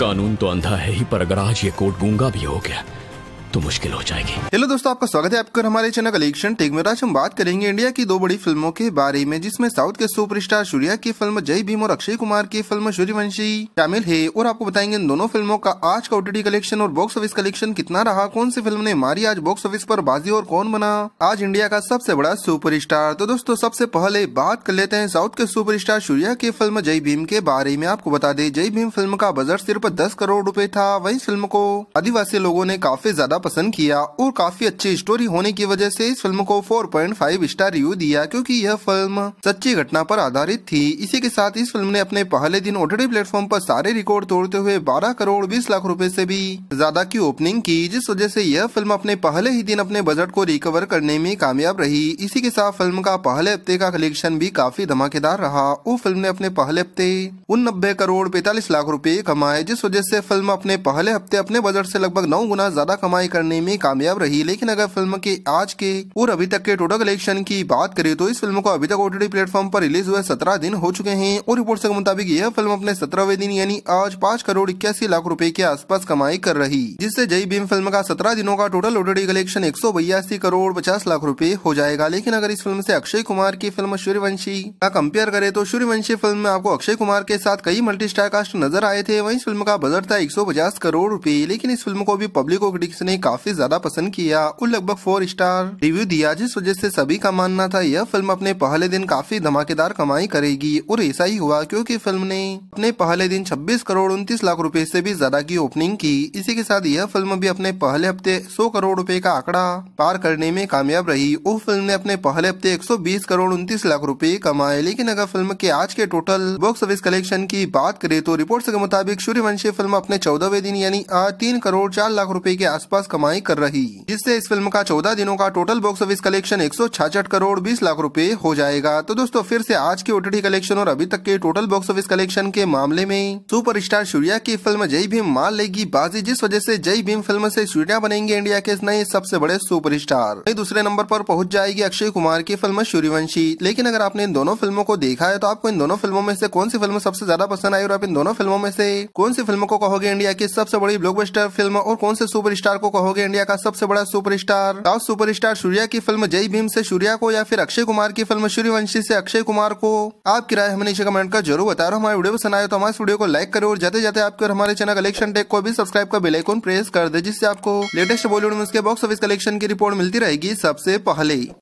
कानून तो अंधा है ही पर अगर आज ये कोर्ट गूंगा भी हो गया तो मुश्किल हो जाएगी हेलो दोस्तों आपका स्वागत है आपका हमारे चैनल कलेक्शन टेक में तो आज हम बात करेंगे इंडिया की दो बड़ी फिल्मों के बारे में जिसमें साउथ के सुपरस्टार सूर्या की फिल्म जय भीम और अक्षय कुमार की फिल्म सूर्यवंशी शामिल है और आपको बताएंगे इन दोनों फिल्मों का आज का ओटीटी कलेक्शन और बॉक्स ऑफिस कलेक्शन कितना रहा कौन सी फिल्म ने मारी आज बॉक्स ऑफिस आरोप बाजी और कौन बना आज इंडिया का सबसे बड़ा सुपर तो दोस्तों सबसे पहले बात कर लेते हैं साउथ के सुपर स्टार सूर्या की फिल्म जय भीम के बारे में आपको बता दे जय भीम फिल्म का बजट सिर्फ दस करोड़ रूपए था वही फिल्म को आदिवासी लोगों ने काफी ज्यादा पसंद किया और काफी अच्छी स्टोरी होने की वजह से इस फिल्म को 4.5 स्टार रिव्यू दिया क्योंकि यह फिल्म सच्ची घटना पर आधारित थी इसी के साथ इस फिल्म ने अपने पहले दिन ओटीटी प्लेटफॉर्म पर सारे रिकॉर्ड तोड़ते हुए 12 करोड़ 20 लाख रुपए से भी ज्यादा की ओपनिंग की जिस वजह ऐसी यह फिल्म अपने पहले ही दिन अपने बजट को रिकवर करने में कामयाब रही इसी के साथ फिल्म का पहले हफ्ते का कलेक्शन भी काफी धमाकेदार रहा वो फिल्म ने अपने पहले हफ्ते उन नब्बे करोड़ पैतालीस लाख रूपए कमाए जिस वजह ऐसी फिल्म अपने पहले हफ्ते अपने बजट ऐसी लगभग नौ गुना ज्यादा कमाई कमाई करने में कामयाब रही लेकिन अगर फिल्म के आज के और अभी तक के टोटल कलेक्शन की बात करें तो इस फिल्म को अभी तक ओटीटी प्लेटफॉर्म पर रिलीज हुए सत्रह दिन हो चुके हैं और रिपोर्ट के मुताबिक यह फिल्म अपने सत्रहवें दिन यानी आज पाँच करोड़ इक्यासी लाख रूपए के आस कमाई कर रही जिससे जय भीम फिल्म का सत्रह दिनों का टोटल ओटीटी कलेक्शन एक करोड़ पचास लाख रूपए हो जाएगा लेकिन अगर इस फिल्म ऐसी अक्षय कुमार की फिल्म सूर्यवंशी का कम्पेयर करे तो सूर्यवंशी फिल्म में आपको अक्षय कुमार के साथ कई मल्टी स्टार कास्ट नजर आए थे वही फिल्म का बजट था एक करोड़ रूपए लेकिन इस फिल्म को भी पब्लिक और क्रिटिक्स ने काफी ज्यादा पसंद किया और लगभग फोर स्टार रिव्यू दिया जिस वजह से सभी का मानना था यह फिल्म अपने पहले दिन काफी धमाकेदार कमाई करेगी और ऐसा ही हुआ क्योंकि फिल्म ने अपने पहले दिन 26 करोड़ उनतीस लाख रुपए से भी ज्यादा की ओपनिंग की इसी के साथ यह फिल्म भी अपने पहले हफ्ते सौ करोड़ रूपए का आंकड़ा पार करने में कामयाब रही और फिल्म ने अपने पहले हफ्ते एक करोड़ उन्तीस लाख रूपए कमाए लेकिन अगर फिल्म के आज के टोटल बॉक्स ऑफिस कलेक्शन की बात करे तो रिपोर्ट के मुताबिक सूर्यवंशी फिल्म अपने चौदहवें दिन यानी तीन करोड़ चार लाख रूपए के आसपास खास कमाई कर रही जिससे इस फिल्म का चौदह दिनों का टोटल बॉक्स ऑफिस कलेक्शन एक करोड़ बीस लाख रूपए हो जाएगा तो दोस्तों फिर से आज के ओटीटी कलेक्शन और अभी तक के टोटल बॉक्स ऑफिस कलेक्शन के मामले में सुपर सूर्या की फिल्म जय भीम मार लेगी बाजी जिस वजह ऐसी जय भीम फिल्म ऐसी सूर्या बनेंगे इंडिया के नए सबसे बड़े सुपर स्टार दूसरे नंबर आरोप पहुँच जाएगी अक्षय कुमार की फिल्म सूर्यवंशी लेकिन अगर आपने इन दोनों फिल्मों को देखा है तो आपको इन दोनों फिल्मों में से कौन सी फिल्म सबसे ज्यादा पसंद आई और आप इन दोनों फिल्मों में से कौन सी फिल्म को कहोगे इंडिया की सबसे बड़ी ब्लॉकबस्टर फिल्म और कौन से सुपरस्टार को कहोगे इंडिया का सबसे बड़ा सुपरस्टार सुपर सुपरस्टार सूर्या की फिल्म जय भीम से सूर्या को या फिर अक्षय कुमार की फिल्म सूर्यवंशी से अक्षय कुमार को आपकी राय हमें नीचे कमेंट कर जरूर बता रहा हमारे वीडियो सुनाए तो हमारे वीडियो को लाइक करो और जाते जाते आपके और हमारे चैनल कलेक्शन टेक को भी सब्सक्राइब कर बेलाइकोन प्रेस कर दे जिससे आपको लेटेस्ट बॉलीवुड में उसके बॉक्स ऑफिस कलेक्शन की रिपोर्ट मिलती रहेगी सबसे पहले